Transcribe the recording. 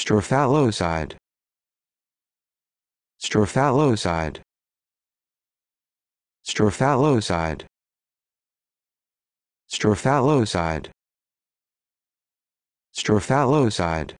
Strophaloside. Strophaloside. Strophaloside. Strophaloside. Strophaloside.